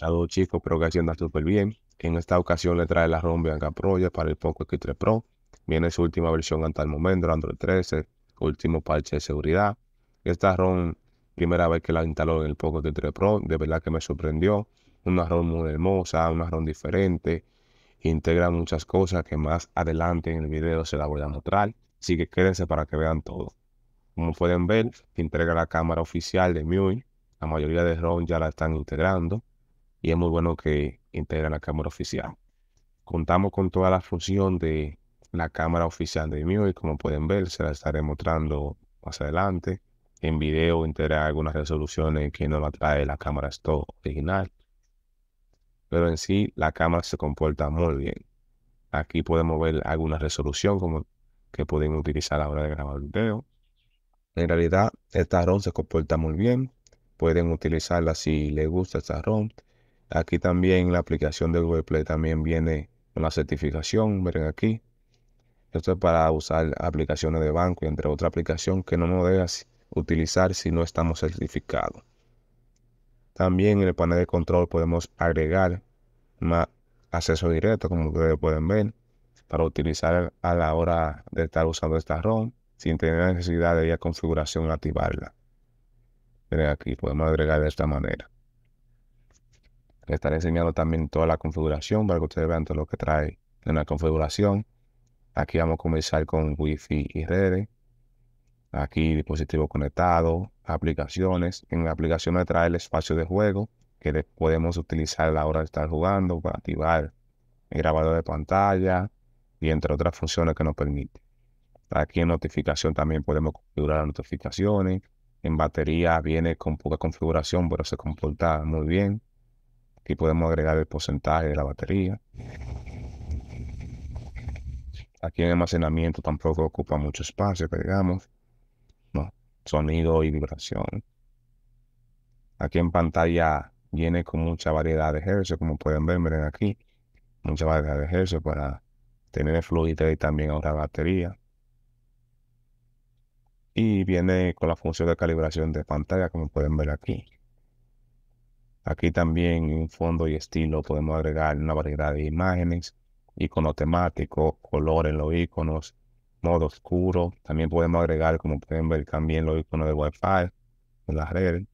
Saludos Chico, pero que hacienda súper bien. En esta ocasión le trae la ROM Bianca Project para el Poco X3 Pro. Viene su última versión hasta el momento, Android 13, último parche de seguridad. Esta ROM, primera vez que la instaló en el Poco X3 Pro, de verdad que me sorprendió. Una ROM muy hermosa, una ROM diferente. Integra muchas cosas que más adelante en el video se la voy a mostrar. Así que quédense para que vean todo. Como pueden ver, integra la cámara oficial de MIUI. La mayoría de ROM ya la están integrando y es muy bueno que integra la cámara oficial. Contamos con toda la función de la cámara oficial de MIUI, como pueden ver, se la estaré mostrando más adelante. En video integra algunas resoluciones que no la trae la cámara Stock original. Pero en sí, la cámara se comporta muy bien. Aquí podemos ver alguna resolución como que pueden utilizar a la hora de grabar video. En realidad, esta ROM se comporta muy bien. Pueden utilizarla si les gusta esta ROM Aquí también la aplicación de Google Play también viene con la certificación, miren aquí. Esto es para usar aplicaciones de banco y entre otra aplicación que no nos dejas utilizar si no estamos certificados. También en el panel de control podemos agregar más acceso directo, como ustedes pueden ver, para utilizar a la hora de estar usando esta ROM sin tener necesidad de ir a configuración activarla. Miren aquí, podemos agregar de esta manera. Les estaré enseñando también toda la configuración para que ustedes vean todo lo que trae en la configuración. Aquí vamos a comenzar con Wi-Fi y redes. Aquí dispositivo conectado, aplicaciones. En la aplicación me trae el espacio de juego que podemos utilizar a la hora de estar jugando para activar el grabador de pantalla y entre otras funciones que nos permite. Aquí en notificación también podemos configurar las notificaciones. En batería viene con poca configuración, pero se comporta muy bien. Aquí podemos agregar el porcentaje de la batería. Aquí en almacenamiento tampoco ocupa mucho espacio, digamos. sonido y vibración. Aquí en pantalla viene con mucha variedad de ejercicios, como pueden ver, miren aquí. Mucha variedad de ejercicios para tener fluidez y también otra batería. Y viene con la función de calibración de pantalla, como pueden ver aquí. Aquí también en fondo y estilo podemos agregar una variedad de imágenes, icono temático, color en los iconos, modo oscuro. También podemos agregar, como pueden ver, también los iconos de Wi-Fi, de las redes.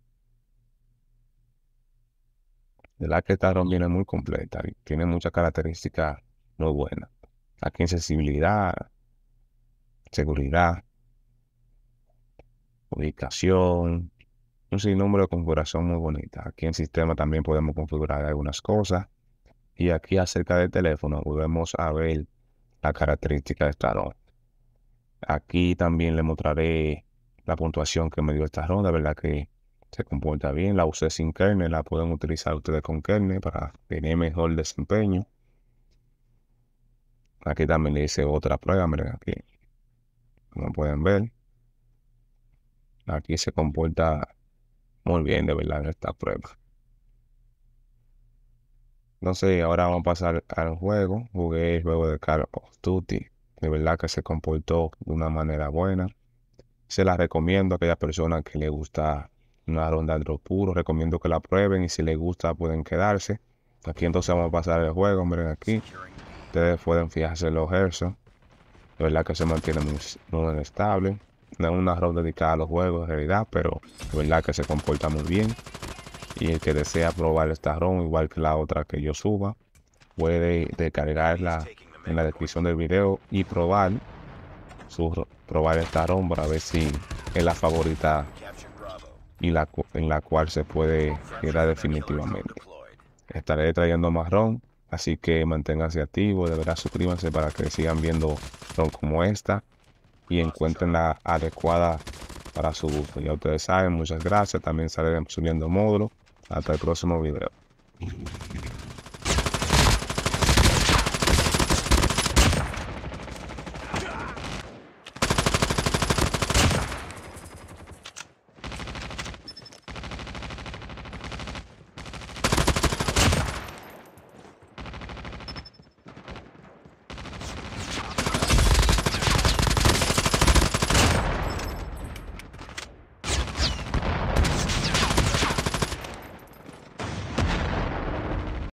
De la que viene muy completa tiene muchas características muy buenas. Aquí sensibilidad, seguridad, ubicación, un número de configuración muy bonita. Aquí en sistema también podemos configurar algunas cosas. Y aquí acerca del teléfono volvemos a ver la característica de esta ronda. Aquí también le mostraré la puntuación que me dio esta ronda, ¿verdad? Que se comporta bien. La usé sin kernel, la pueden utilizar ustedes con kernel para tener mejor desempeño. Aquí también le hice otra prueba, miren aquí. Como pueden ver. Aquí se comporta muy bien, de verdad, en esta prueba. entonces ahora vamos a pasar al juego. Jugué el juego de Call of Duty. De verdad que se comportó de una manera buena. Se la recomiendo a aquellas personas que les gusta una ronda de puro Recomiendo que la prueben y si les gusta pueden quedarse. Aquí entonces vamos a pasar el juego. Miren aquí. Ustedes pueden fijarse en los ejercicios De verdad que se mantiene muy, muy estable no es una ROM dedicada a los juegos en realidad, pero verdad que se comporta muy bien. Y el que desea probar esta ROM, igual que la otra que yo suba, puede descargarla en la descripción del video y probar, su, probar esta ROM para ver si es la favorita y la, en la cual se puede quedar definitivamente. Estaré trayendo más ROM, así que manténganse activos, de verdad suscríbanse para que sigan viendo ROM como esta y encuentren la adecuada para su uso. Ya ustedes saben, muchas gracias. También estaremos subiendo módulos. Hasta el próximo video.